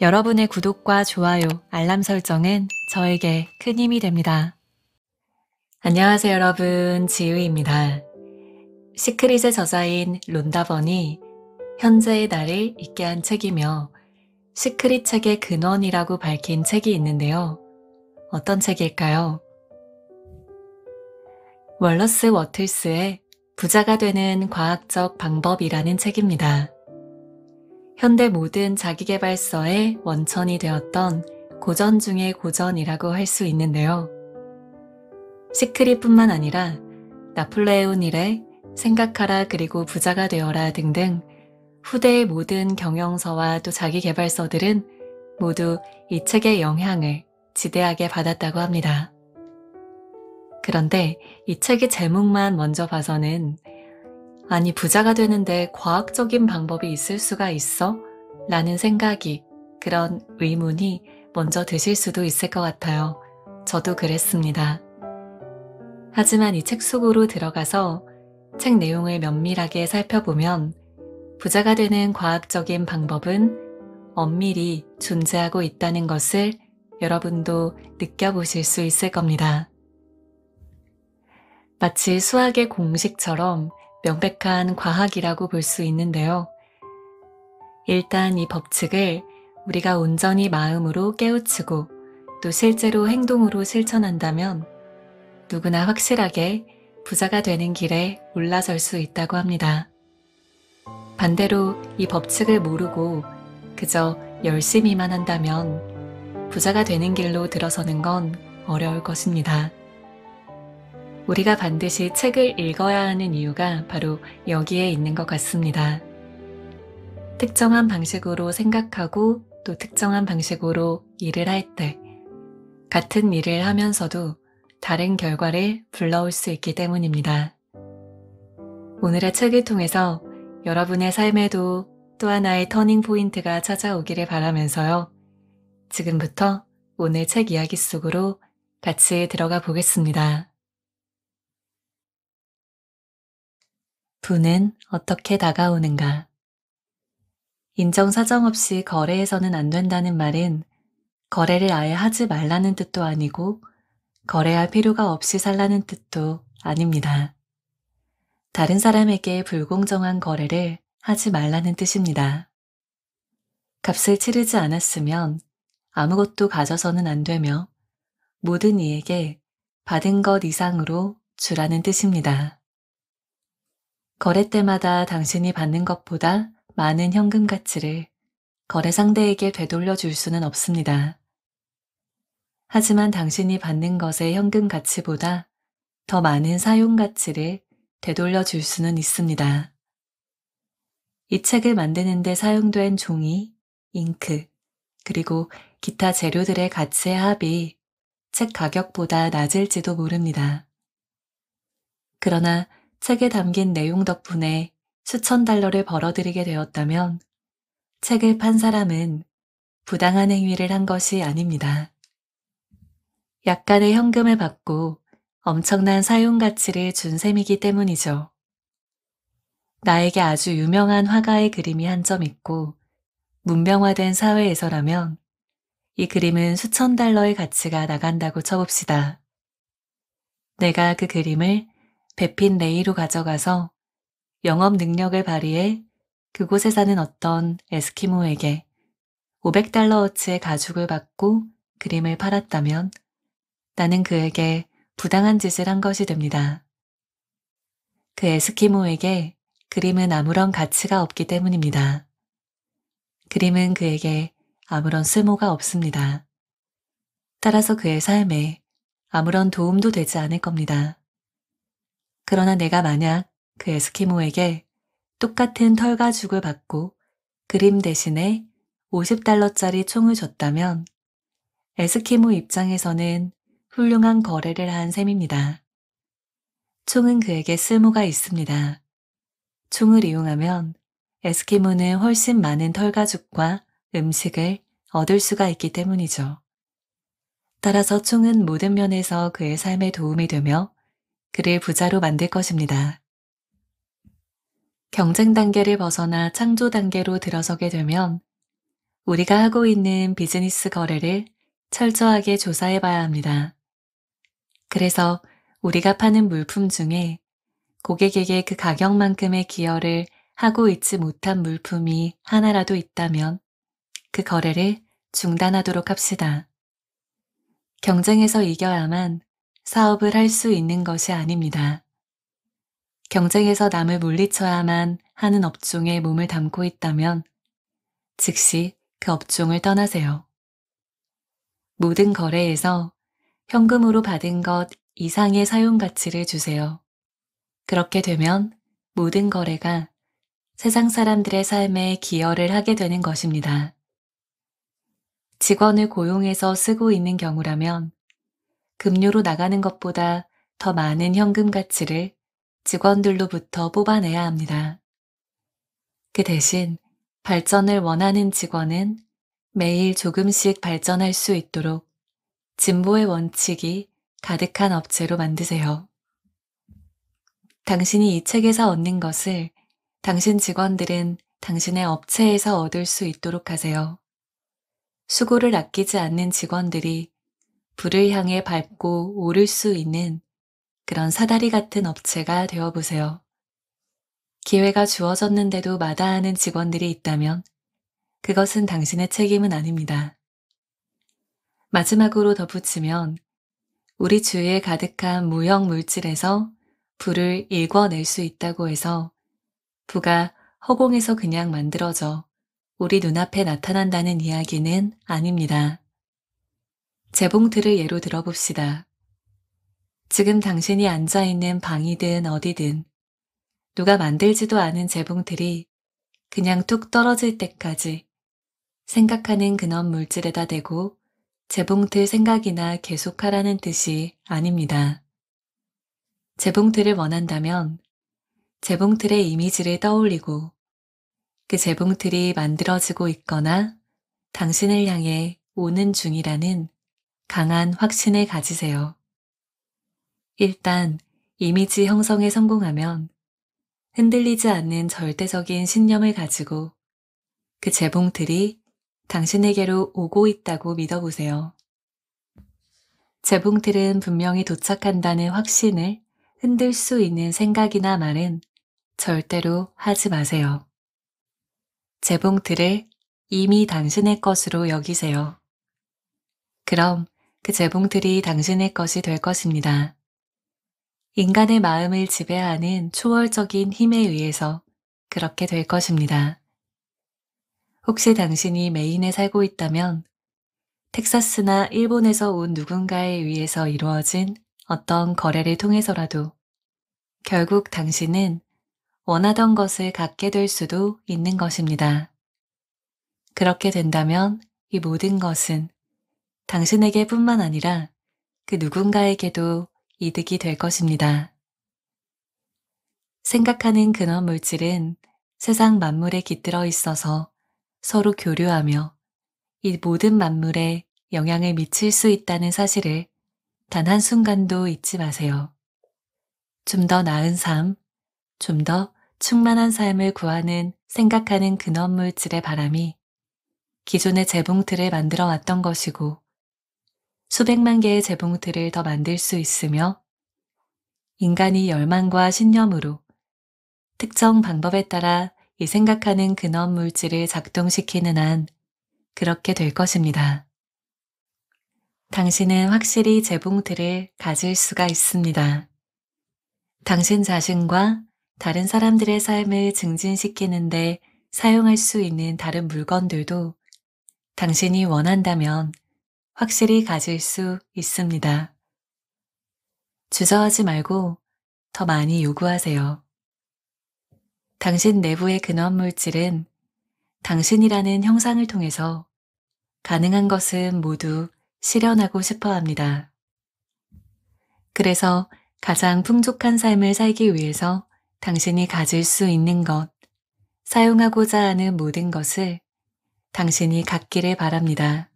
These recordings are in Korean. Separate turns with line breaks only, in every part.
여러분의 구독과 좋아요, 알람 설정은 저에게 큰 힘이 됩니다. 안녕하세요 여러분, 지우입니다. 시크릿의 저자인 론다번이 현재의 나를 있게 한 책이며 시크릿 책의 근원이라고 밝힌 책이 있는데요. 어떤 책일까요? 월러스 워틀스의 부자가 되는 과학적 방법이라는 책입니다. 현대 모든 자기개발서의 원천이 되었던 고전 중의 고전이라고 할 수 있는데요. 시크릿뿐만 아니라 나폴레온 일의 생각하라 그리고 부자가 되어라 등등 후대의 모든 경영서와 또 자기개발서들은 모두 이 책의 영향을 지대하게 받았다고 합니다. 그런데 이 책의 제목만 먼저 봐서는 아니 부자가 되는데 과학적인 방법이 있을 수가 있어? 라는 생각이 그런 의문이 먼저 드실 수도 있을 것 같아요. 저도 그랬습니다. 하지만 이 책 속으로 들어가서 책 내용을 면밀하게 살펴보면 부자가 되는 과학적인 방법은 엄밀히 존재하고 있다는 것을 여러분도 느껴보실 수 있을 겁니다. 마치 수학의 공식처럼 명백한 과학이라고 볼 수 있는데요. 일단 이 법칙을 우리가 온전히 마음으로 깨우치고 또 실제로 행동으로 실천한다면 누구나 확실하게 부자가 되는 길에 올라설 수 있다고 합니다. 반대로 이 법칙을 모르고 그저 열심히만 한다면 부자가 되는 길로 들어서는 건 어려울 것입니다. 우리가 반드시 책을 읽어야 하는 이유가 바로 여기에 있는 것 같습니다. 특정한 방식으로 생각하고 또 특정한 방식으로 일을 할 때, 같은 일을 하면서도 다른 결과를 불러올 수 있기 때문입니다. 오늘의 책을 통해서 여러분의 삶에도 또 하나의 터닝 포인트가 찾아오기를 바라면서요. 지금부터 오늘 책 이야기 속으로 같이 들어가 보겠습니다. 부는 어떻게 다가오는가. 인정사정 없이 거래해서는 안 된다는 말은 거래를 아예 하지 말라는 뜻도 아니고 거래할 필요가 없이 살라는 뜻도 아닙니다. 다른 사람에게 불공정한 거래를 하지 말라는 뜻입니다. 값을 치르지 않았으면 아무것도 가져서는 안 되며 모든 이에게 받은 것 이상으로 주라는 뜻입니다. 거래 때마다 당신이 받는 것보다 많은 현금 가치를 거래 상대에게 되돌려 줄 수는 없습니다. 하지만 당신이 받는 것의 현금 가치보다 더 많은 사용 가치를 되돌려 줄 수는 있습니다. 이 책을 만드는데 사용된 종이, 잉크, 그리고 기타 재료들의 가치의 합이 책 가격보다 낮을지도 모릅니다. 그러나 책에 담긴 내용 덕분에 수천 달러를 벌어들이게 되었다면 책을 판 사람은 부당한 행위를 한 것이 아닙니다. 약간의 현금을 받고 엄청난 사용 가치를 준 셈이기 때문이죠. 나에게 아주 유명한 화가의 그림이 한 점 있고 문명화된 사회에서라면 이 그림은 수천 달러의 가치가 나간다고 쳐봅시다. 내가 그 그림을 베핀 레이로 가져가서 영업 능력을 발휘해 그곳에 사는 어떤 에스키모에게 500달러어치의 가죽을 받고 그림을 팔았다면 나는 그에게 부당한 짓을 한 것이 됩니다. 그 에스키모에게 그림은 아무런 가치가 없기 때문입니다. 그림은 그에게 아무런 쓸모가 없습니다. 따라서 그의 삶에 아무런 도움도 되지 않을 겁니다. 그러나 내가 만약 그 에스키모에게 똑같은 털 가죽을 받고 그림 대신에 50달러짜리 총을 줬다면 에스키모 입장에서는 훌륭한 거래를 한 셈입니다. 총은 그에게 쓸모가 있습니다. 총을 이용하면 에스키모는 훨씬 많은 털가죽과 음식을 얻을 수가 있기 때문이죠. 따라서 총은 모든 면에서 그의 삶에 도움이 되며 그를 부자로 만들 것입니다. 경쟁 단계를 벗어나 창조 단계로 들어서게 되면 우리가 하고 있는 비즈니스 거래를 철저하게 조사해 봐야 합니다. 그래서 우리가 파는 물품 중에 고객에게 그 가격만큼의 기여를 하고 있지 못한 물품이 하나라도 있다면 그 거래를 중단하도록 합시다. 경쟁에서 이겨야만 사업을 할 수 있는 것이 아닙니다. 경쟁에서 남을 물리쳐야만 하는 업종에 몸을 담고 있다면 즉시 그 업종을 떠나세요. 모든 거래에서 현금으로 받은 것 이상의 사용 가치를 주세요. 그렇게 되면 모든 거래가 세상 사람들의 삶에 기여를 하게 되는 것입니다. 직원을 고용해서 쓰고 있는 경우라면 급료로 나가는 것보다 더 많은 현금 가치를 직원들로부터 뽑아내야 합니다. 그 대신 발전을 원하는 직원은 매일 조금씩 발전할 수 있도록 진보의 원칙이 가득한 업체로 만드세요. 당신이 이 책에서 얻는 것을 당신 직원들은 당신의 업체에서 얻을 수 있도록 하세요. 수고를 아끼지 않는 직원들이 불을 향해 밟고 오를 수 있는 그런 사다리 같은 업체가 되어보세요. 기회가 주어졌는데도 마다하는 직원들이 있다면 그것은 당신의 책임은 아닙니다. 마지막으로 덧붙이면 우리 주위에 가득한 무형 물질에서 불을 일궈낼 수 있다고 해서 부가 허공에서 그냥 만들어져 우리 눈앞에 나타난다는 이야기는 아닙니다. 재봉틀을 예로 들어봅시다. 지금 당신이 앉아있는 방이든 어디든 누가 만들지도 않은 재봉틀이 그냥 툭 떨어질 때까지 생각하는 근원 물질에다 대고 재봉틀 생각이나 계속하라는 뜻이 아닙니다. 재봉틀을 원한다면 재봉틀의 이미지를 떠올리고 그 재봉틀이 만들어지고 있거나 당신을 향해 오는 중이라는 강한 확신을 가지세요. 일단 이미지 형성에 성공하면 흔들리지 않는 절대적인 신념을 가지고 그 재봉틀이 당신에게로 오고 있다고 믿어보세요. 재봉틀은 분명히 도착한다는 확신을 흔들 수 있는 생각이나 말은 절대로 하지 마세요. 재봉틀을 이미 당신의 것으로 여기세요. 그럼 그 재봉틀이 당신의 것이 될 것입니다. 인간의 마음을 지배하는 초월적인 힘에 의해서 그렇게 될 것입니다. 혹시 당신이 메인에 살고 있다면 텍사스나 일본에서 온 누군가에 의해서 이루어진 어떤 거래를 통해서라도 결국 당신은 원하던 것을 갖게 될 수도 있는 것입니다. 그렇게 된다면 이 모든 것은 당신에게뿐만 아니라 그 누군가에게도 이득이 될 것입니다. 생각하는 근원 물질은 세상 만물에 깃들어 있어서 서로 교류하며 이 모든 만물에 영향을 미칠 수 있다는 사실을 단 한순간도 잊지 마세요. 좀 더 나은 삶, 좀 더 충만한 삶을 구하는 생각하는 근원 물질의 바람이 기존의 재봉틀을 만들어 왔던 것이고 수백만 개의 재봉틀을 더 만들 수 있으며 인간이 열망과 신념으로 특정 방법에 따라 이 생각하는 근원 물질을 작동시키는 한 그렇게 될 것입니다. 당신은 확실히 재봉틀을 가질 수가 있습니다. 당신 자신과 다른 사람들의 삶을 증진시키는데 사용할 수 있는 다른 물건들도 당신이 원한다면 확실히 가질 수 있습니다. 주저하지 말고 더 많이 요구하세요. 당신 내부의 근원 물질은 당신이라는 형상을 통해서 가능한 것은 모두 실현하고 싶어 합니다. 그래서 가장 풍족한 삶을 살기 위해서 당신이 가질 수 있는 것, 사용하고자 하는 모든 것을 당신이 갖기를 바랍니다.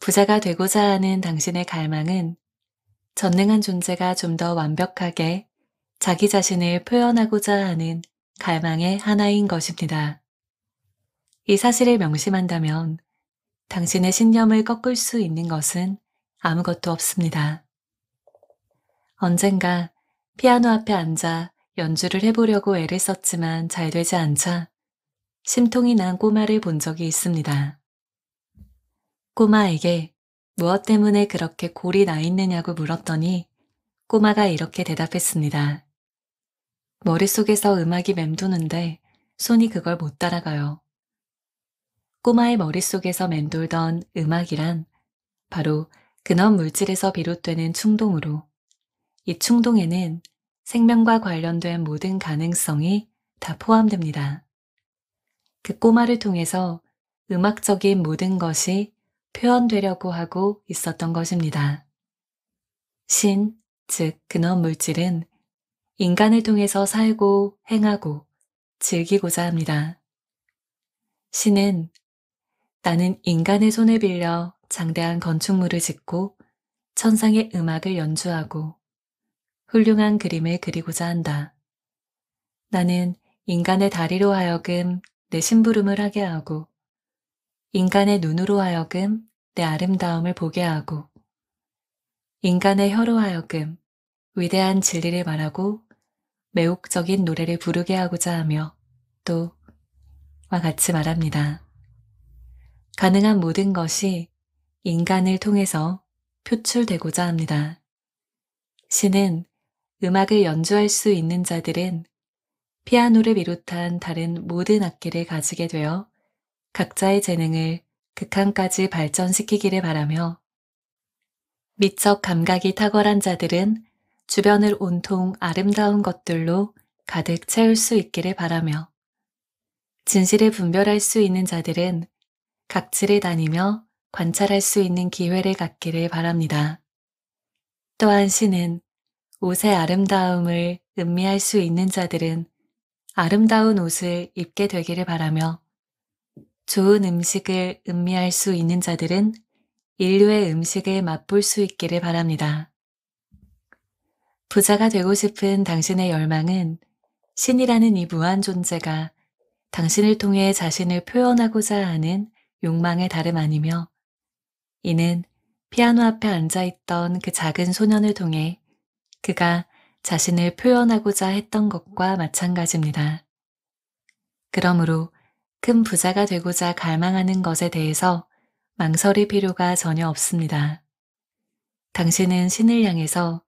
부자가 되고자 하는 당신의 갈망은 전능한 존재가 좀 더 완벽하게 자기 자신을 표현하고자 하는 갈망의 하나인 것입니다. 이 사실을 명심한다면 당신의 신념을 꺾을 수 있는 것은 아무것도 없습니다. 언젠가 피아노 앞에 앉아 연주를 해보려고 애를 썼지만 잘 되지 않자 심통이 난 꼬마를 본 적이 있습니다. 꼬마에게 무엇 때문에 그렇게 골이 나 있느냐고 물었더니 꼬마가 이렇게 대답했습니다. 머릿속에서 음악이 맴도는데 손이 그걸 못 따라가요. 꼬마의 머릿속에서 맴돌던 음악이란 바로 근원 물질에서 비롯되는 충동으로 이 충동에는 생명과 관련된 모든 가능성이 다 포함됩니다. 그 꼬마를 통해서 음악적인 모든 것이 표현되려고 하고 있었던 것입니다. 신, 즉 근원 물질은 인간을 통해서 살고 행하고 즐기고자 합니다. 신은 나는 인간의 손을 빌려 장대한 건축물을 짓고 천상의 음악을 연주하고 훌륭한 그림을 그리고자 한다. 나는 인간의 다리로 하여금 내 심부름을 하게 하고 인간의 눈으로 하여금 내 아름다움을 보게 하고 인간의 혀로 하여금 위대한 진리를 말하고 매혹적인 노래를 부르게 하고자 하며 또 와 같이 말합니다. 가능한 모든 것이 인간을 통해서 표출되고자 합니다. 신은 음악을 연주할 수 있는 자들은 피아노를 비롯한 다른 모든 악기를 가지게 되어 각자의 재능을 극한까지 발전시키기를 바라며 미적 감각이 탁월한 자들은 주변을 온통 아름다운 것들로 가득 채울 수 있기를 바라며 진실을 분별할 수 있는 자들은 각지를 다니며 관찰할 수 있는 기회를 갖기를 바랍니다. 또한 시는 옷의 아름다움을 음미할 수 있는 자들은 아름다운 옷을 입게 되기를 바라며 좋은 음식을 음미할 수 있는 자들은 인류의 음식을 맛볼 수 있기를 바랍니다. 부자가 되고 싶은 당신의 열망은 신이라는 이 무한 존재가 당신을 통해 자신을 표현하고자 하는 욕망의 다름 아니며 이는 피아노 앞에 앉아 있던 그 작은 소년을 통해 그가 자신을 표현하고자 했던 것과 마찬가지입니다. 그러므로 큰 부자가 되고자 갈망하는 것에 대해서 망설일 필요가 전혀 없습니다. 당신은 신을 향해서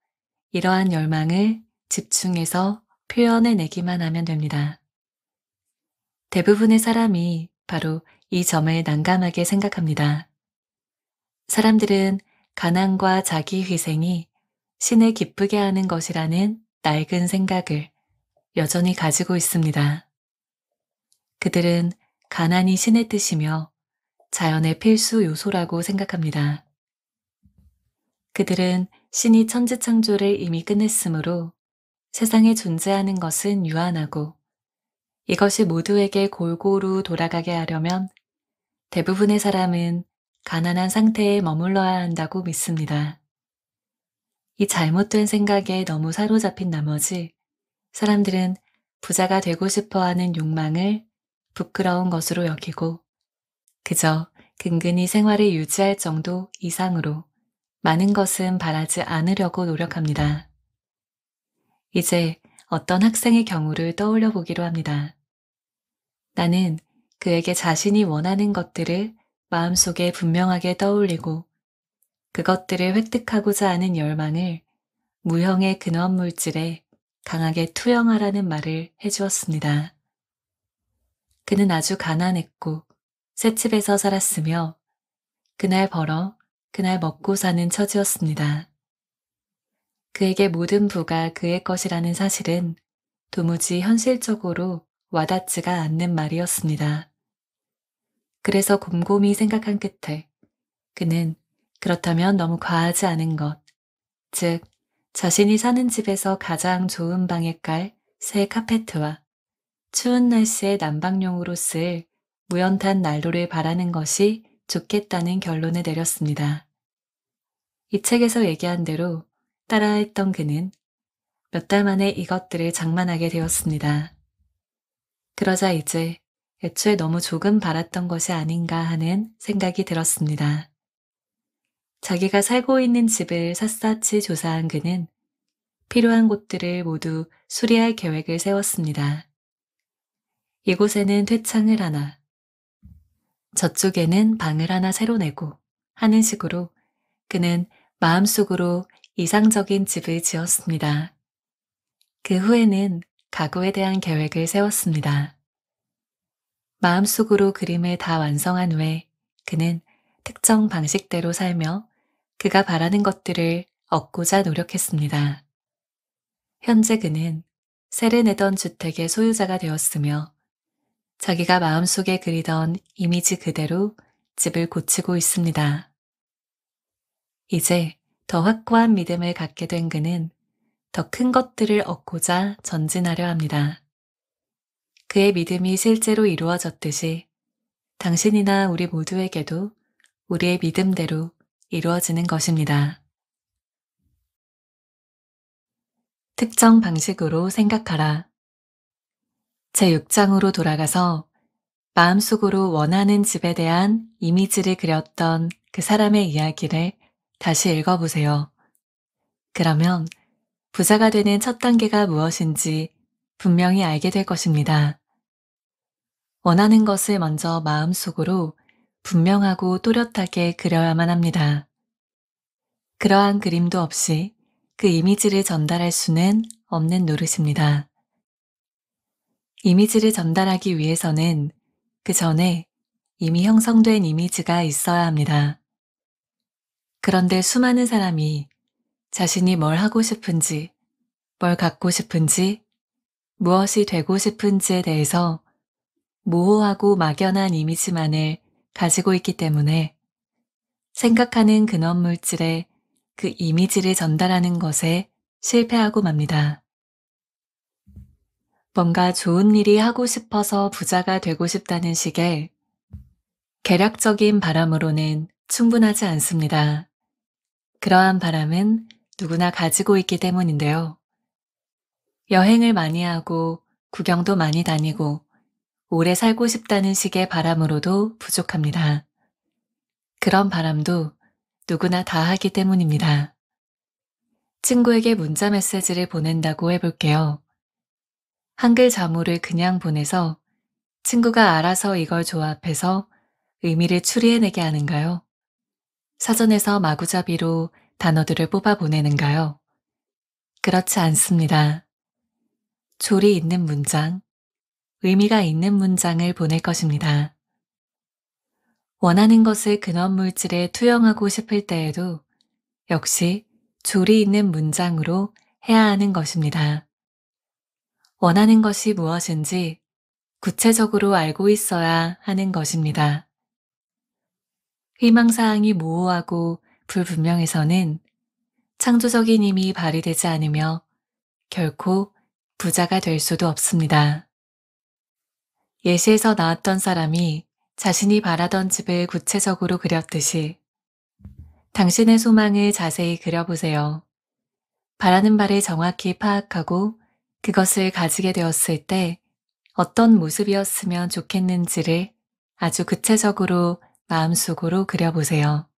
이러한 열망을 집중해서 표현해내기만 하면 됩니다. 대부분의 사람이 바로 이 점을 난감하게 생각합니다. 사람들은 가난과 자기 희생이 신을 기쁘게 하는 것이라는 낡은 생각을 여전히 가지고 있습니다. 그들은 가난이 신의 뜻이며 자연의 필수 요소라고 생각합니다. 그들은 신이 천지 창조를 이미 끝냈으므로 세상에 존재하는 것은 유한하고 이것이 모두에게 골고루 돌아가게 하려면 대부분의 사람은 가난한 상태에 머물러야 한다고 믿습니다. 이 잘못된 생각에 너무 사로잡힌 나머지 사람들은 부자가 되고 싶어 하는 욕망을 부끄러운 것으로 여기고 그저 근근히 생활을 유지할 정도 이상으로 많은 것은 바라지 않으려고 노력합니다. 이제 어떤 학생의 경우를 떠올려 보기로 합니다. 나는 그에게 자신이 원하는 것들을 마음속에 분명하게 떠올리고 그것들을 획득하고자 하는 열망을 무형의 근원 물질에 강하게 투영하라는 말을 해주었습니다. 그는 아주 가난했고 새 집에서 살았으며 그날 벌어 그날 먹고 사는 처지였습니다. 그에게 모든 부가 그의 것이라는 사실은 도무지 현실적으로 와닿지가 않는 말이었습니다. 그래서 곰곰이 생각한 끝에 그는 그렇다면 너무 과하지 않은 것, 즉 자신이 사는 집에서 가장 좋은 방에 깔 새 카페트와 추운 날씨에 난방용으로 쓸 무연탄 난로를 바라는 것이 좋겠다는 결론을 내렸습니다. 이 책에서 얘기한 대로 따라했던 그는 몇 달 만에 이것들을 장만하게 되었습니다. 그러자 이제 애초에 너무 조금 바랐던 것이 아닌가 하는 생각이 들었습니다. 자기가 살고 있는 집을 샅샅이 조사한 그는 필요한 곳들을 모두 수리할 계획을 세웠습니다. 이곳에는 퇴창을 하나, 저쪽에는 방을 하나 새로 내고 하는 식으로 그는 마음속으로 이상적인 집을 지었습니다. 그 후에는 가구에 대한 계획을 세웠습니다. 마음속으로 그림을 다 완성한 후에 그는 특정 방식대로 살며 그가 바라는 것들을 얻고자 노력했습니다. 현재 그는 세를 내던 주택의 소유자가 되었으며 자기가 마음속에 그리던 이미지 그대로 집을 고치고 있습니다. 이제 더 확고한 믿음을 갖게 된 그는 더 큰 것들을 얻고자 전진하려 합니다. 그의 믿음이 실제로 이루어졌듯이 당신이나 우리 모두에게도 우리의 믿음대로 이루어지는 것입니다. 특정 방식으로 생각하라. 제 6장으로 돌아가서 마음속으로 원하는 집에 대한 이미지를 그렸던 그 사람의 이야기를 다시 읽어보세요. 그러면 부자가 되는 첫 단계가 무엇인지 분명히 알게 될 것입니다. 원하는 것을 먼저 마음속으로 분명하고 또렷하게 그려야만 합니다. 그러한 그림도 없이 그 이미지를 전달할 수는 없는 노릇입니다. 이미지를 전달하기 위해서는 그 전에 이미 형성된 이미지가 있어야 합니다. 그런데 수많은 사람이 자신이 뭘 하고 싶은지, 뭘 갖고 싶은지, 무엇이 되고 싶은지에 대해서 모호하고 막연한 이미지만을 가지고 있기 때문에 생각하는 근원 물질에 그 이미지를 전달하는 것에 실패하고 맙니다. 뭔가 좋은 일이 하고 싶어서 부자가 되고 싶다는 식의 계략적인 바람으로는 충분하지 않습니다. 그러한 바람은 누구나 가지고 있기 때문인데요. 여행을 많이 하고 구경도 많이 다니고 오래 살고 싶다는 식의 바람으로도 부족합니다. 그런 바람도 누구나 다 하기 때문입니다. 친구에게 문자 메시지를 보낸다고 해볼게요. 한글 자물을 그냥 보내서 친구가 알아서 이걸 조합해서 의미를 추리해내게 하는가요? 사전에서 마구잡이로 단어들을 뽑아 보내는가요? 그렇지 않습니다. 조리 있는 문장, 의미가 있는 문장을 보낼 것입니다. 원하는 것을 근원 물질에 투영하고 싶을 때에도 역시 조리 있는 문장으로 해야 하는 것입니다. 원하는 것이 무엇인지 구체적으로 알고 있어야 하는 것입니다. 희망사항이 모호하고 불분명해서는 창조적인 힘이 발휘되지 않으며 결코 부자가 될 수도 없습니다. 예시에서 나왔던 사람이 자신이 바라던 집을 구체적으로 그렸듯이 당신의 소망을 자세히 그려보세요. 바라는 바를 정확히 파악하고 그것을 가지게 되었을 때 어떤 모습이었으면 좋겠는지를 아주 구체적으로 마음속으로 그려보세요.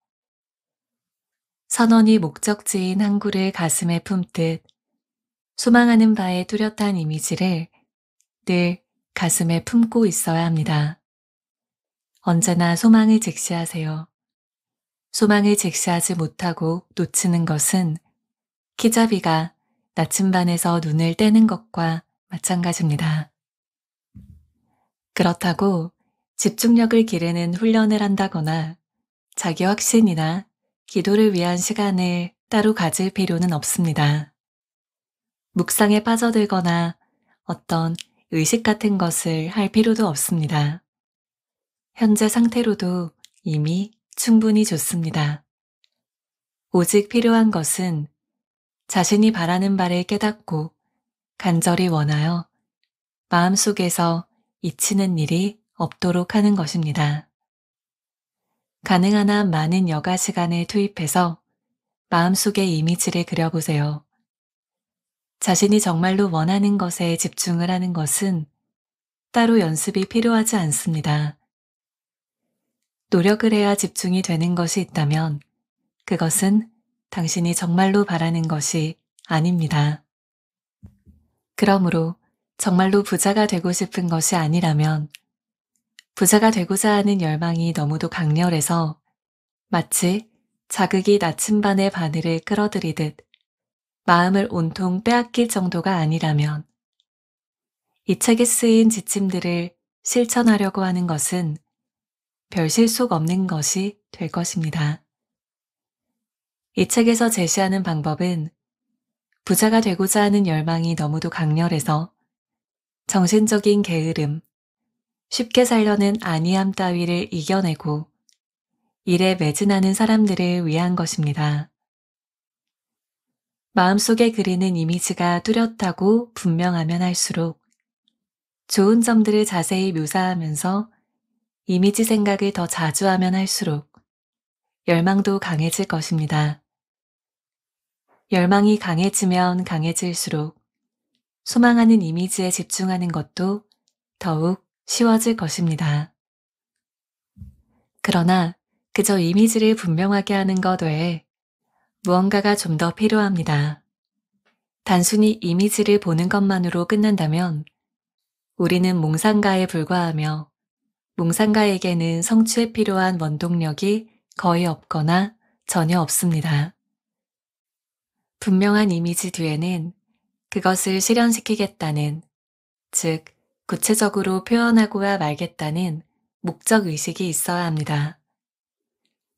선원이 목적지인 항구를 가슴에 품듯 소망하는 바의 뚜렷한 이미지를 늘 가슴에 품고 있어야 합니다. 언제나 소망을 직시하세요. 소망을 직시하지 못하고 놓치는 것은 키자비가 나침반에서 눈을 떼는 것과 마찬가지입니다. 그렇다고 집중력을 기르는 훈련을 한다거나 자기 확신이나 기도를 위한 시간을 따로 가질 필요는 없습니다. 묵상에 빠져들거나 어떤 의식 같은 것을 할 필요도 없습니다. 현재 상태로도 이미 충분히 좋습니다. 오직 필요한 것은 자신이 바라는 바를 깨닫고 간절히 원하여 마음속에서 잊히는 일이 없도록 하는 것입니다. 가능한 한 많은 여가 시간을 투입해서 마음속의 이미지를 그려보세요. 자신이 정말로 원하는 것에 집중을 하는 것은 따로 연습이 필요하지 않습니다. 노력을 해야 집중이 되는 것이 있다면 그것은 당신이 정말로 바라는 것이 아닙니다. 그러므로 정말로 부자가 되고 싶은 것이 아니라면 부자가 되고자 하는 열망이 너무도 강렬해서 마치 자극이 나침반의 바늘을 끌어들이듯 마음을 온통 빼앗길 정도가 아니라면 이 책에 쓰인 지침들을 실천하려고 하는 것은 별실속 없는 것이 될 것입니다. 이 책에서 제시하는 방법은 부자가 되고자 하는 열망이 너무도 강렬해서 정신적인 게으름, 쉽게 살려는 안이함 따위를 이겨내고 일에 매진하는 사람들을 위한 것입니다. 마음속에 그리는 이미지가 뚜렷하고 분명하면 할수록 좋은 점들을 자세히 묘사하면서 이미지 생각을 더 자주 하면 할수록 열망도 강해질 것입니다. 열망이 강해지면 강해질수록 소망하는 이미지에 집중하는 것도 더욱 쉬워질 것입니다. 그러나 그저 이미지를 분명하게 하는 것 외에 무언가가 좀 더 필요합니다. 단순히 이미지를 보는 것만으로 끝난다면 우리는 몽상가에 불과하며 몽상가에게는 성취에 필요한 원동력이 거의 없거나 전혀 없습니다. 분명한 이미지 뒤에는 그것을 실현시키겠다는, 즉, 구체적으로 표현하고야 말겠다는 목적 의식이 있어야 합니다.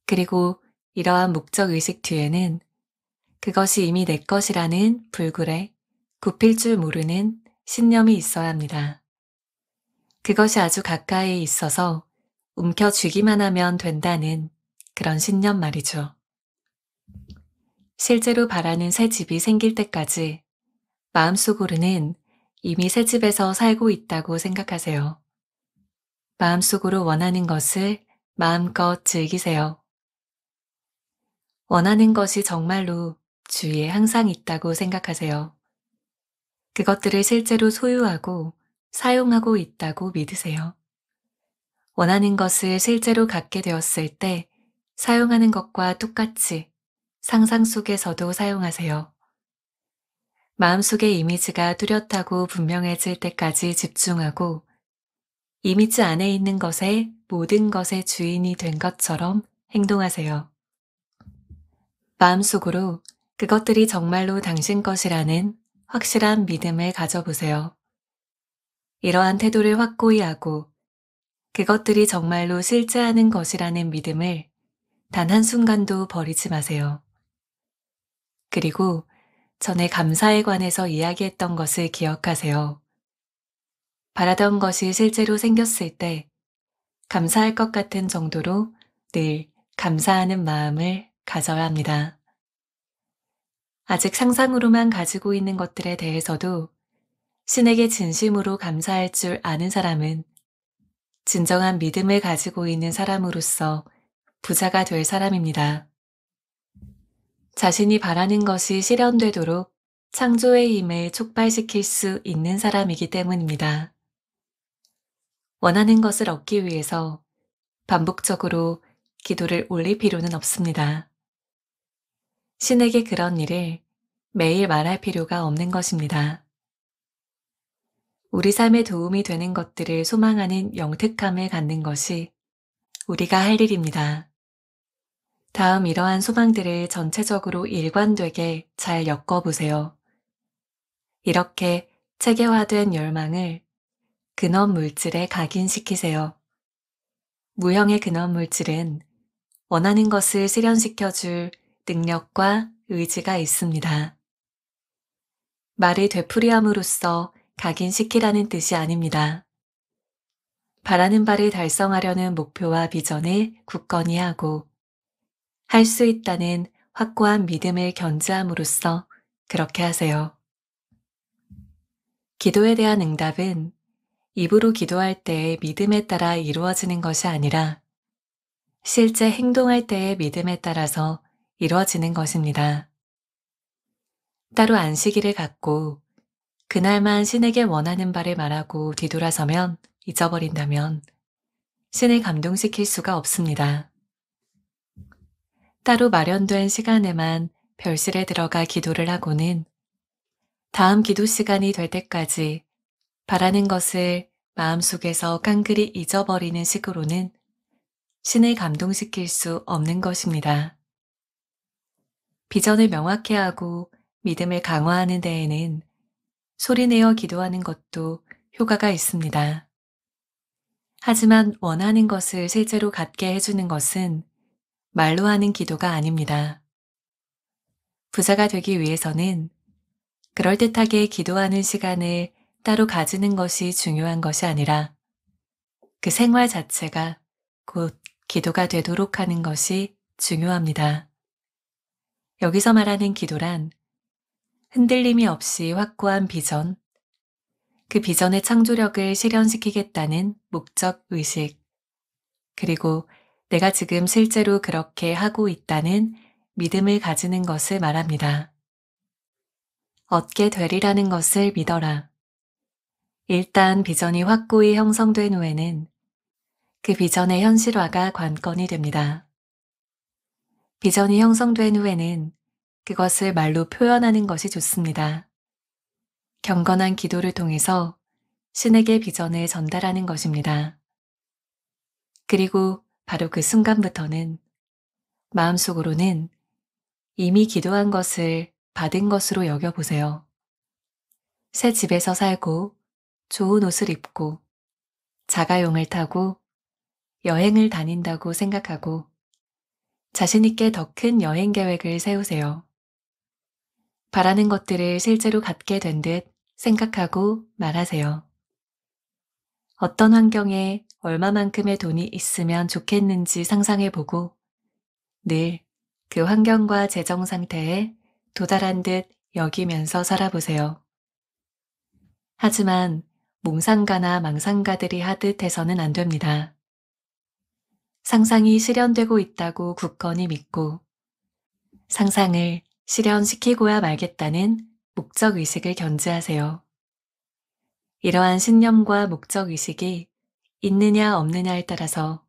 그리고 이러한 목적 의식 뒤에는 그것이 이미 내 것이라는 불굴에 굽힐 줄 모르는 신념이 있어야 합니다. 그것이 아주 가까이 있어서 움켜쥐기만 하면 된다는 그런 신념 말이죠. 실제로 바라는 새 집이 생길 때까지 마음속으로는 이미 새 집에서 살고 있다고 생각하세요. 마음속으로 원하는 것을 마음껏 즐기세요. 원하는 것이 정말로 주위에 항상 있다고 생각하세요. 그것들을 실제로 소유하고 사용하고 있다고 믿으세요. 원하는 것을 실제로 갖게 되었을 때 사용하는 것과 똑같이 상상 속에서도 사용하세요. 마음속의 이미지가 뚜렷하고 분명해질 때까지 집중하고 이미지 안에 있는 것에 모든 것의 주인이 된 것처럼 행동하세요. 마음속으로 그것들이 정말로 당신 것이라는 확실한 믿음을 가져보세요. 이러한 태도를 확고히 하고 그것들이 정말로 실제하는 것이라는 믿음을 단 한순간도 버리지 마세요. 그리고 전에 감사에 관해서 이야기했던 것을 기억하세요. 바라던 것이 실제로 생겼을 때 감사할 것 같은 정도로 늘 감사하는 마음을 가져야 합니다. 아직 상상으로만 가지고 있는 것들에 대해서도 신에게 진심으로 감사할 줄 아는 사람은 진정한 믿음을 가지고 있는 사람으로서 부자가 될 사람입니다. 자신이 바라는 것이 실현되도록 창조의 힘에 촉발시킬 수 있는 사람이기 때문입니다. 원하는 것을 얻기 위해서 반복적으로 기도를 올릴 필요는 없습니다. 신에게 그런 일을 매일 말할 필요가 없는 것입니다. 우리 삶에 도움이 되는 것들을 소망하는 영특함을 갖는 것이 우리가 할 일입니다. 다음 이러한 소망들을 전체적으로 일관되게 잘 엮어보세요. 이렇게 체계화된 열망을 근원 물질에 각인시키세요. 무형의 근원 물질은 원하는 것을 실현시켜줄 능력과 의지가 있습니다. 말을 되풀이함으로써 각인시키라는 뜻이 아닙니다. 바라는 바를 달성하려는 목표와 비전을 굳건히 하고 할수 있다는 확고한 믿음을 견지함으로써 그렇게 하세요. 기도에 대한 응답은 입으로 기도할 때의 믿음에 따라 이루어지는 것이 아니라 실제 행동할 때의 믿음에 따라서 이루어지는 것입니다. 따로 안식일을 갖고 그날만 신에게 원하는 바를 말하고 뒤돌아서면 잊어버린다면 신을 감동시킬 수가 없습니다. 따로 마련된 시간에만 별실에 들어가 기도를 하고는 다음 기도 시간이 될 때까지 바라는 것을 마음속에서 깡그리 잊어버리는 식으로는 신을 감동시킬 수 없는 것입니다. 비전을 명확히 하고 믿음을 강화하는 데에는 소리내어 기도하는 것도 효과가 있습니다. 하지만 원하는 것을 실제로 갖게 해주는 것은 말로 하는 기도가 아닙니다. 부자가 되기 위해서는 그럴듯하게 기도하는 시간을 따로 가지는 것이 중요한 것이 아니라 그 생활 자체가 곧 기도가 되도록 하는 것이 중요합니다. 여기서 말하는 기도란 흔들림이 없이 확고한 비전, 그 비전의 창조력을 실현시키겠다는 목적 의식, 그리고 내가 지금 실제로 그렇게 하고 있다는 믿음을 가지는 것을 말합니다. 얻게 되리라는 것을 믿어라. 일단 비전이 확고히 형성된 후에는 그 비전의 현실화가 관건이 됩니다. 비전이 형성된 후에는 그것을 말로 표현하는 것이 좋습니다. 경건한 기도를 통해서 신에게 비전을 전달하는 것입니다. 그리고 바로 그 순간부터는 마음속으로는 이미 기도한 것을 받은 것으로 여겨보세요. 새 집에서 살고 좋은 옷을 입고 자가용을 타고 여행을 다닌다고 생각하고 자신있게 더 큰 여행 계획을 세우세요. 바라는 것들을 실제로 갖게 된 듯 생각하고 말하세요. 어떤 환경에 얼마만큼의 돈이 있으면 좋겠는지 상상해보고 늘 그 환경과 재정 상태에 도달한 듯 여기면서 살아보세요. 하지만 몽상가나 망상가들이 하듯 해서는 안 됩니다. 상상이 실현되고 있다고 굳건히 믿고 상상을 실현시키고야 말겠다는 목적의식을 견지하세요. 이러한 신념과 목적의식이 있느냐 없느냐에 따라서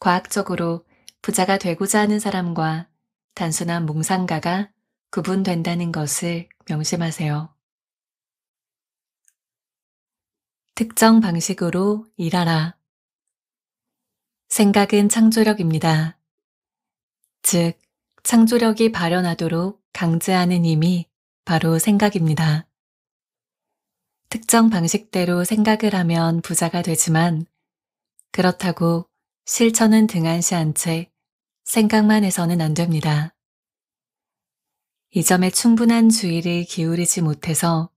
과학적으로 부자가 되고자 하는 사람과 단순한 몽상가가 구분된다는 것을 명심하세요. 특정 방식으로 일하라. 생각은 창조력입니다. 즉, 창조력이 발현하도록 강제하는 힘이 바로 생각입니다. 특정 방식대로 생각을 하면 부자가 되지만 그렇다고 실천은 등한시한 채 생각만 해서는 안 됩니다. 이 점에 충분한 주의를 기울이지 못해서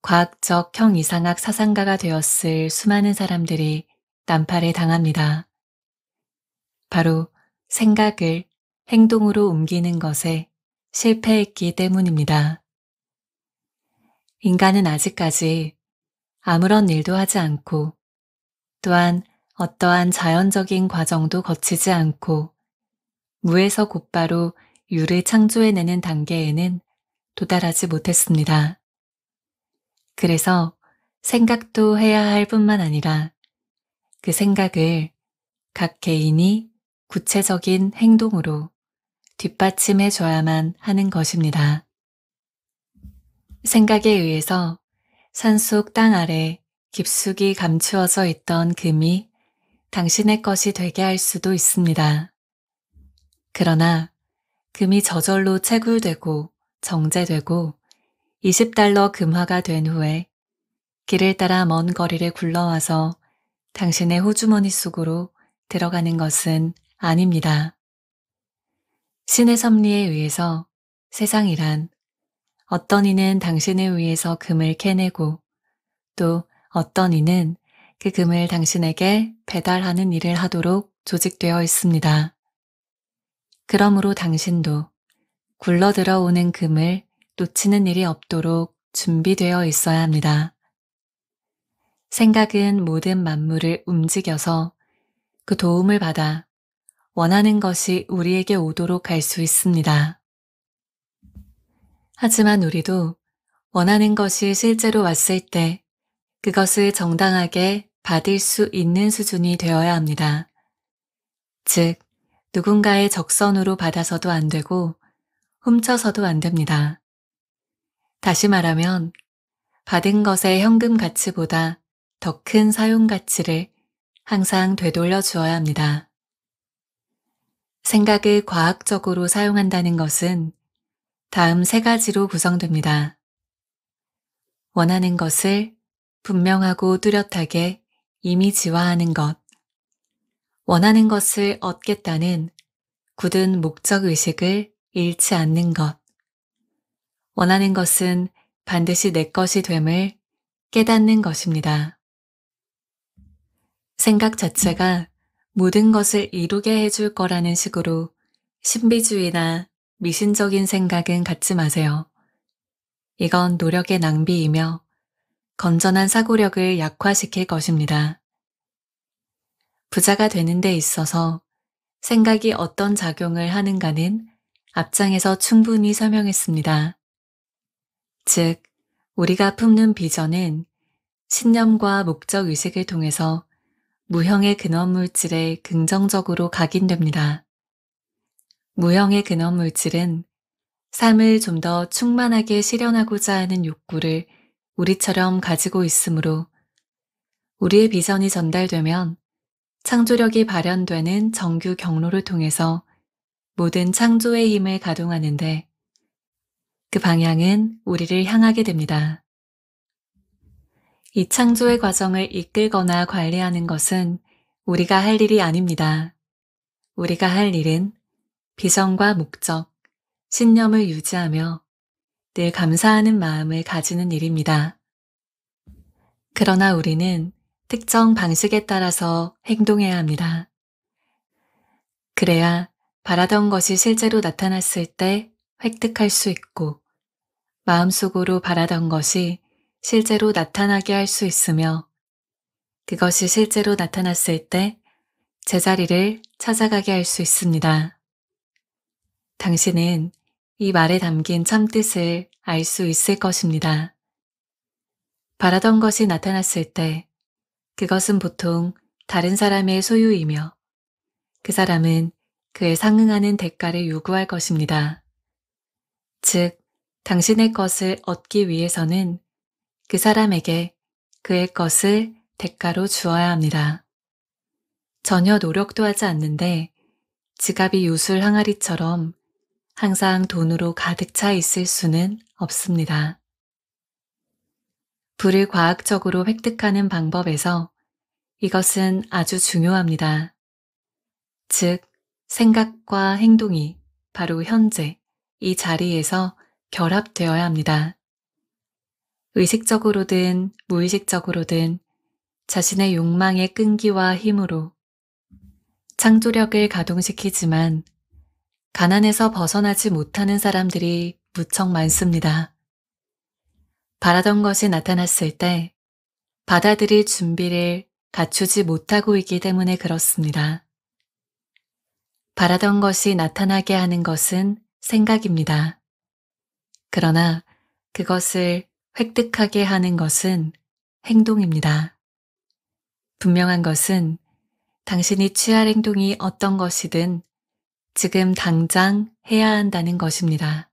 과학적 형이상학 사상가가 되었을 수많은 사람들이 난파를 당합니다. 바로 생각을 행동으로 옮기는 것에 실패했기 때문입니다. 인간은 아직까지 아무런 일도 하지 않고 또한 어떠한 자연적인 과정도 거치지 않고 무에서 곧바로 유를 창조해내는 단계에는 도달하지 못했습니다. 그래서 생각도 해야 할 뿐만 아니라 그 생각을 각 개인이 구체적인 행동으로 뒷받침해 줘야만 하는 것입니다. 생각에 의해서 산속 땅 아래 깊숙이 감추어져 있던 금이 당신의 것이 되게 할 수도 있습니다. 그러나 금이 저절로 채굴되고 정제되고 20달러 금화가 된 후에 길을 따라 먼 거리를 굴러와서 당신의 호주머니 속으로 들어가는 것은 아닙니다. 신의 섭리에 의해서 세상이란 어떤 이는 당신을 위해서 금을 캐내고 또 어떤 이는 그 금을 당신에게 배달하는 일을 하도록 조직되어 있습니다. 그러므로 당신도 굴러 들어오는 금을 놓치는 일이 없도록 준비되어 있어야 합니다. 생각은 모든 만물을 움직여서 그 도움을 받아 원하는 것이 우리에게 오도록 할 수 있습니다. 하지만 우리도 원하는 것이 실제로 왔을 때 그것을 정당하게 받을 수 있는 수준이 되어야 합니다. 즉, 누군가의 적선으로 받아서도 안 되고 훔쳐서도 안 됩니다. 다시 말하면 받은 것의 현금 가치보다 더 큰 사용 가치를 항상 되돌려 주어야 합니다. 생각을 과학적으로 사용한다는 것은 다음 세 가지로 구성됩니다. 원하는 것을 분명하고 뚜렷하게 이미지화하는 것. 원하는 것을 얻겠다는 굳은 목적 의식을 잃지 않는 것. 원하는 것은 반드시 내 것이 됨을 깨닫는 것입니다. 생각 자체가 모든 것을 이루게 해줄 거라는 식으로 신비주의나 미신적인 생각은 갖지 마세요. 이건 노력의 낭비이며 건전한 사고력을 약화시킬 것입니다. 부자가 되는 데 있어서 생각이 어떤 작용을 하는가는 앞장에서 충분히 설명했습니다. 즉, 우리가 품는 비전은 신념과 목적 의식을 통해서 무형의 근원 물질에 긍정적으로 각인됩니다. 무형의 근원 물질은 삶을 좀 더 충만하게 실현하고자 하는 욕구를 우리처럼 가지고 있으므로 우리의 비전이 전달되면 창조력이 발현되는 정규 경로를 통해서 모든 창조의 힘을 가동하는데 그 방향은 우리를 향하게 됩니다. 이 창조의 과정을 이끌거나 관리하는 것은 우리가 할 일이 아닙니다. 우리가 할 일은 비전과 목적, 신념을 유지하며 늘 감사하는 마음을 가지는 일입니다. 그러나 우리는 특정 방식에 따라서 행동해야 합니다. 그래야 바라던 것이 실제로 나타났을 때 획득할 수 있고 마음속으로 바라던 것이 실제로 나타나게 할 수 있으며 그것이 실제로 나타났을 때 제자리를 찾아가게 할 수 있습니다. 당신은 이 말에 담긴 참뜻을 알 수 있을 것입니다. 바라던 것이 나타났을 때 그것은 보통 다른 사람의 소유이며 그 사람은 그에 상응하는 대가를 요구할 것입니다. 즉, 당신의 것을 얻기 위해서는 그 사람에게 그의 것을 대가로 주어야 합니다. 전혀 노력도 하지 않는데 지갑이 요술 항아리처럼 항상 돈으로 가득 차 있을 수는 없습니다. 불을 과학적으로 획득하는 방법에서 이것은 아주 중요합니다. 즉, 생각과 행동이 바로 현재 이 자리에서 결합되어야 합니다. 의식적으로든 무의식적으로든 자신의 욕망의 끈기와 힘으로 창조력을 가동시키지만 가난에서 벗어나지 못하는 사람들이 무척 많습니다. 바라던 것이 나타났을 때 받아들일 준비를 갖추지 못하고 있기 때문에 그렇습니다. 바라던 것이 나타나게 하는 것은 생각입니다. 그러나 그것을 획득하게 하는 것은 행동입니다. 분명한 것은 당신이 취할 행동이 어떤 것이든 지금 당장 해야 한다는 것입니다.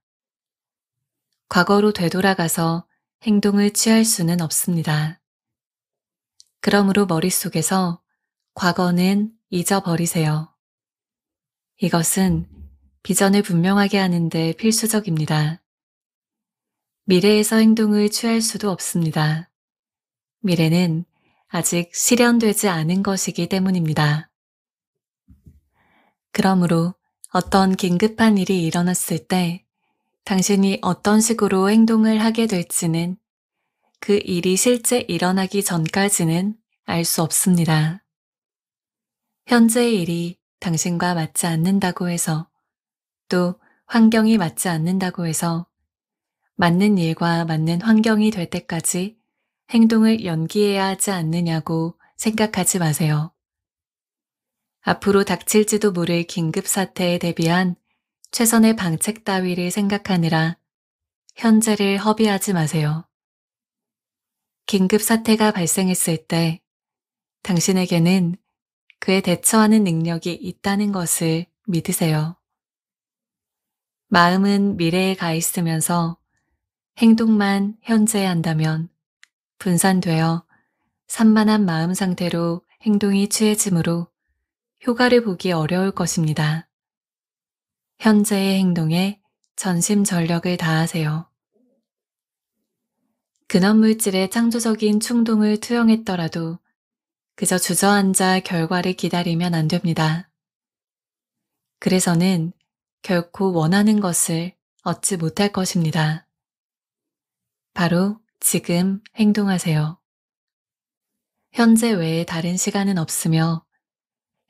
과거로 되돌아가서 행동을 취할 수는 없습니다. 그러므로 머릿속에서 과거는 잊어버리세요. 이것은 비전을 분명하게 하는데 필수적입니다. 미래에서 행동을 취할 수도 없습니다. 미래는 아직 실현되지 않은 것이기 때문입니다. 그러므로 어떤 긴급한 일이 일어났을 때 당신이 어떤 식으로 행동을 하게 될지는 그 일이 실제 일어나기 전까지는 알 수 없습니다. 현재의 일이 당신과 맞지 않는다고 해서 또 환경이 맞지 않는다고 해서 맞는 일과 맞는 환경이 될 때까지 행동을 연기해야 하지 않느냐고 생각하지 마세요. 앞으로 닥칠지도 모를 긴급 사태에 대비한 최선의 방책 따위를 생각하느라 현재를 허비하지 마세요. 긴급 사태가 발생했을 때 당신에게는 그에 대처하는 능력이 있다는 것을 믿으세요. 마음은 미래에 가 있으면서 행동만 현재에 한다면 분산되어 산만한 마음 상태로 행동이 취해지므로 효과를 보기 어려울 것입니다. 현재의 행동에 전심 전력을 다하세요. 근원물질의 창조적인 충동을 투영했더라도 그저 주저앉아 결과를 기다리면 안 됩니다. 그래서는 결코 원하는 것을 얻지 못할 것입니다. 바로 지금 행동하세요. 현재 외에 다른 시간은 없으며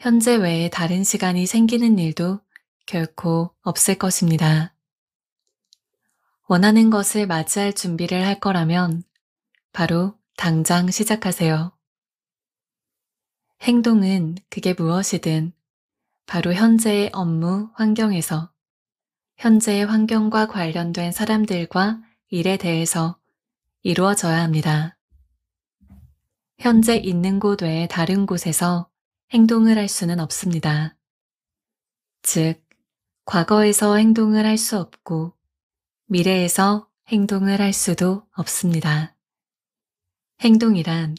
현재 외에 다른 시간이 생기는 일도 결코 없을 것입니다. 원하는 것을 맞이할 준비를 할 거라면 바로 당장 시작하세요. 행동은 그게 무엇이든 바로 현재의 업무 환경에서 현재의 환경과 관련된 사람들과 일에 대해서 이루어져야 합니다. 현재 있는 곳 외에 다른 곳에서 행동을 할 수는 없습니다. 즉, 과거에서 행동을 할 수 없고 미래에서 행동을 할 수도 없습니다. 행동이란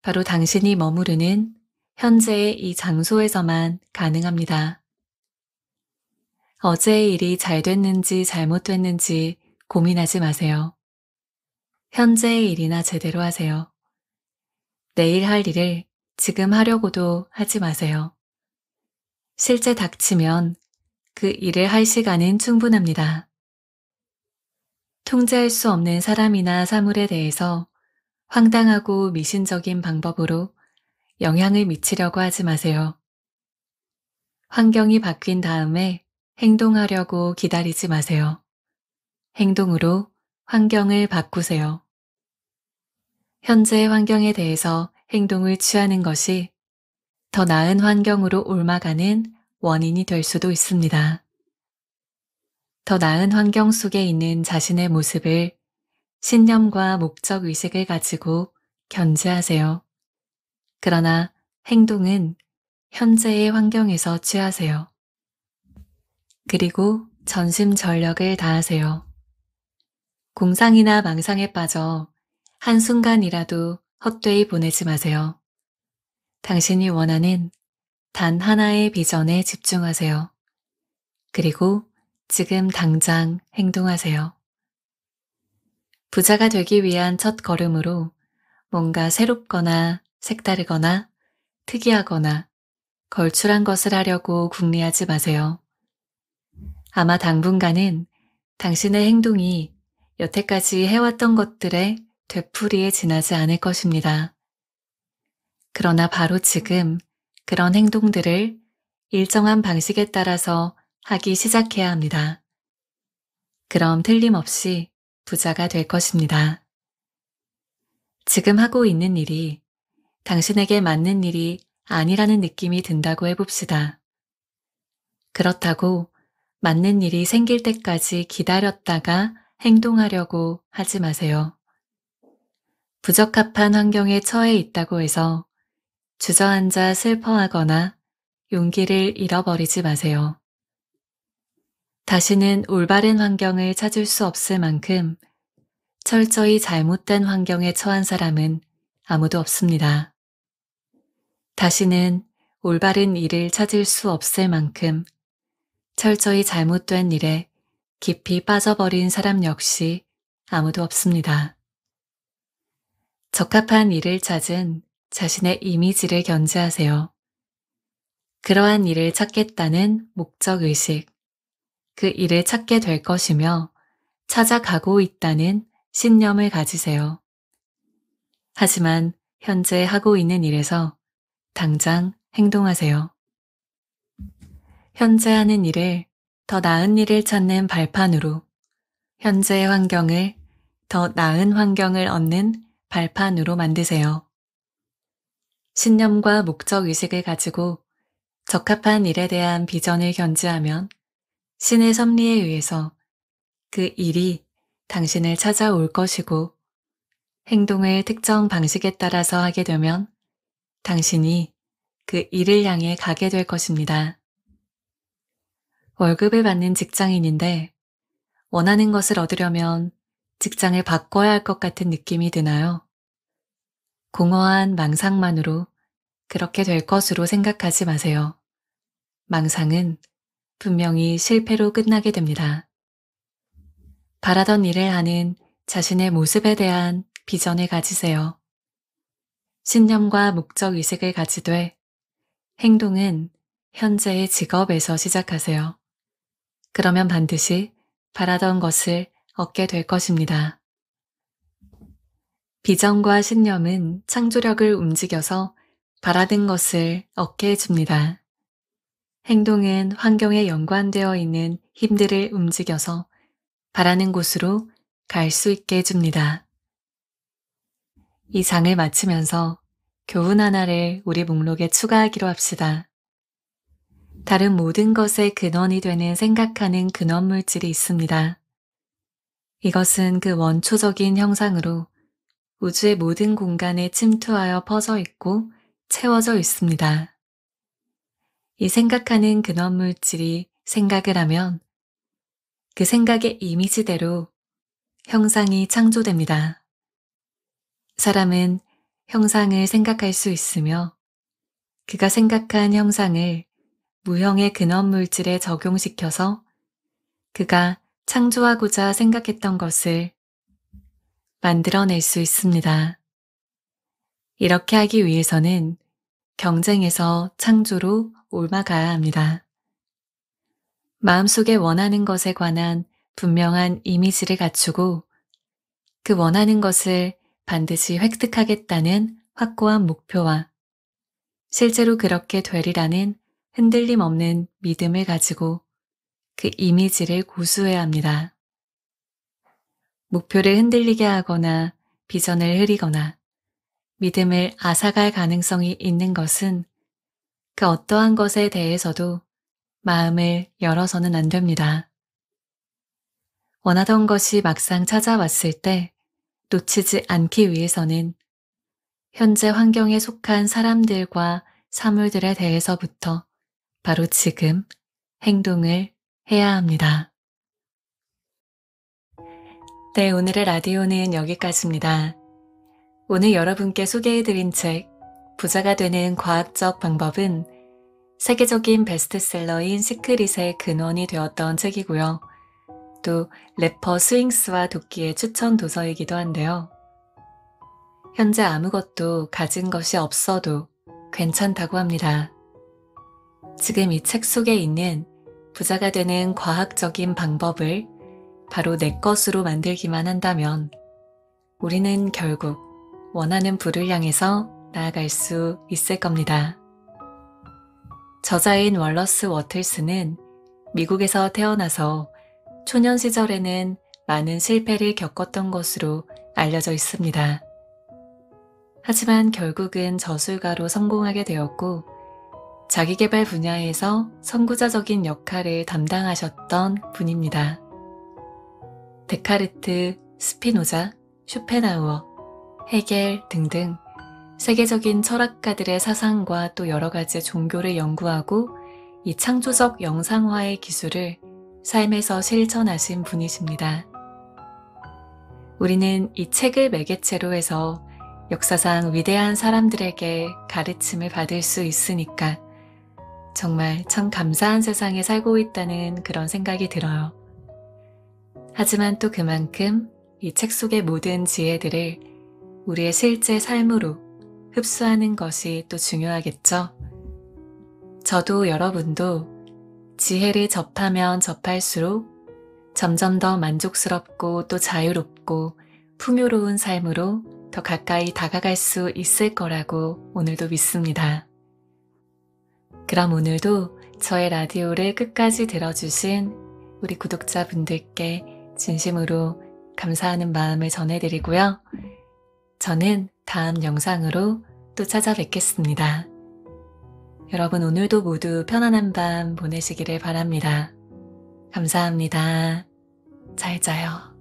바로 당신이 머무르는 현재의 이 장소에서만 가능합니다. 어제의 일이 잘 됐는지 잘못됐는지 고민하지 마세요. 현재의 일이나 제대로 하세요. 내일 할 일을 지금 하려고도 하지 마세요. 실제 닥치면 그 일을 할 시간은 충분합니다. 통제할 수 없는 사람이나 사물에 대해서 황당하고 미신적인 방법으로 영향을 미치려고 하지 마세요. 환경이 바뀐 다음에 행동하려고 기다리지 마세요. 행동으로 환경을 바꾸세요. 현재 환경에 대해서 행동을 취하는 것이 더 나은 환경으로 옮아가는 원인이 될 수도 있습니다. 더 나은 환경 속에 있는 자신의 모습을 신념과 목적 의식을 가지고 견제하세요. 그러나 행동은 현재의 환경에서 취하세요. 그리고 전심 전력을 다하세요. 공상이나 망상에 빠져 한순간이라도 헛되이 보내지 마세요. 당신이 원하는 단 하나의 비전에 집중하세요. 그리고 지금 당장 행동하세요. 부자가 되기 위한 첫 걸음으로 뭔가 새롭거나 색다르거나 특이하거나 걸출한 것을 하려고 궁리하지 마세요. 아마 당분간은 당신의 행동이 여태까지 해왔던 것들의 되풀이에 지나지 않을 것입니다. 그러나 바로 지금 그런 행동들을 일정한 방식에 따라서 하기 시작해야 합니다. 그럼 틀림없이 부자가 될 것입니다. 지금 하고 있는 일이 당신에게 맞는 일이 아니라는 느낌이 든다고 해봅시다. 그렇다고 맞는 일이 생길 때까지 기다렸다가 행동하려고 하지 마세요. 부적합한 환경에 처해 있다고 해서 주저앉아 슬퍼하거나 용기를 잃어버리지 마세요. 다시는 올바른 환경을 찾을 수 없을 만큼 철저히 잘못된 환경에 처한 사람은 아무도 없습니다. 다시는 올바른 일을 찾을 수 없을 만큼 철저히 잘못된 일에 깊이 빠져버린 사람 역시 아무도 없습니다. 적합한 일을 찾은 자신의 이미지를 견제하세요 그러한 일을 찾겠다는 목적의식, 그 일을 찾게 될 것이며 찾아가고 있다는 신념을 가지세요. 하지만 현재 하고 있는 일에서 당장 행동하세요. 현재 하는 일을 더 나은 일을 찾는 발판으로 현재의 환경을 더 나은 환경을 얻는 발판으로 만드세요. 신념과 목적 의식을 가지고 적합한 일에 대한 비전을 견지하면 신의 섭리에 의해서 그 일이 당신을 찾아올 것이고 행동을 특정 방식에 따라서 하게 되면 당신이 그 일을 향해 가게 될 것입니다. 월급을 받는 직장인인데 원하는 것을 얻으려면 직장을 바꿔야 할 것 같은 느낌이 드나요? 공허한 망상만으로 그렇게 될 것으로 생각하지 마세요. 망상은 분명히 실패로 끝나게 됩니다. 바라던 일을 하는 자신의 모습에 대한 비전을 가지세요. 신념과 목적 의식을 가지되 행동은 현재의 직업에서 시작하세요. 그러면 반드시 바라던 것을 얻게 될 것입니다. 비전과 신념은 창조력을 움직여서 바라는 것을 얻게 해줍니다. 행동은 환경에 연관되어 있는 힘들을 움직여서 바라는 곳으로 갈 수 있게 해줍니다. 이 장을 마치면서 교훈 하나를 우리 목록에 추가하기로 합시다. 다른 모든 것의 근원이 되는 생각하는 근원 물질이 있습니다. 이것은 그 원초적인 형상으로 우주의 모든 공간에 침투하여 퍼져 있고 채워져 있습니다. 이 생각하는 근원 물질이 생각을 하면 그 생각의 이미지대로 형상이 창조됩니다. 사람은 형상을 생각할 수 있으며 그가 생각한 형상을 무형의 근원 물질에 적용시켜서 그가 창조하고자 생각했던 것을 만들어낼 수 있습니다. 이렇게 하기 위해서는 경쟁에서 창조로 옮아가야 합니다. 마음속에 원하는 것에 관한 분명한 이미지를 갖추고 그 원하는 것을 반드시 획득하겠다는 확고한 목표와 실제로 그렇게 되리라는 흔들림 없는 믿음을 가지고 그 이미지를 고수해야 합니다. 목표를 흔들리게 하거나 비전을 흐리거나 믿음을 앗아갈 가능성이 있는 것은 그 어떠한 것에 대해서도 마음을 열어서는 안 됩니다. 원하던 것이 막상 찾아왔을 때 놓치지 않기 위해서는 현재 환경에 속한 사람들과 사물들에 대해서부터 바로 지금 행동을 해야 합니다. 네, 오늘의 라디오는 여기까지입니다. 오늘 여러분께 소개해드린 책, 부자가 되는 과학적 방법은 세계적인 베스트셀러인 시크릿의 근원이 되었던 책이고요. 또 래퍼 스윙스와 도끼의 추천 도서이기도 한데요. 현재 아무것도 가진 것이 없어도 괜찮다고 합니다. 지금 이 책 속에 있는 부자가 되는 과학적인 방법을 바로 내 것으로 만들기만 한다면 우리는 결국 원하는 부를 향해서 나아갈 수 있을 겁니다. 저자인 월러스 워틀스는 미국에서 태어나서 초년 시절에는 많은 실패를 겪었던 것으로 알려져 있습니다. 하지만 결국은 저술가로 성공하게 되었고 자기개발 분야에서 선구자적인 역할을 담당하셨던 분입니다. 데카르트, 스피노자, 슈펜하우어, 헤겔 등등 세계적인 철학가들의 사상과 또 여러 가지 종교를 연구하고 이 창조적 영상화의 기술을 삶에서 실천하신 분이십니다. 우리는 이 책을 매개체로 해서 역사상 위대한 사람들에게 가르침을 받을 수 있으니까 정말 참 감사한 세상에 살고 있다는 그런 생각이 들어요. 하지만 또 그만큼 이 책 속의 모든 지혜들을 우리의 실제 삶으로 흡수하는 것이 또 중요하겠죠. 저도 여러분도 지혜를 접하면 접할수록 점점 더 만족스럽고 또 자유롭고 풍요로운 삶으로 더 가까이 다가갈 수 있을 거라고 오늘도 믿습니다. 그럼 오늘도 저의 라디오를 끝까지 들어주신 우리 구독자분들께 진심으로 감사하는 마음을 전해드리고요. 저는 다음 영상으로 또 찾아뵙겠습니다. 여러분 오늘도 모두 편안한 밤 보내시기를 바랍니다. 감사합니다. 잘 자요.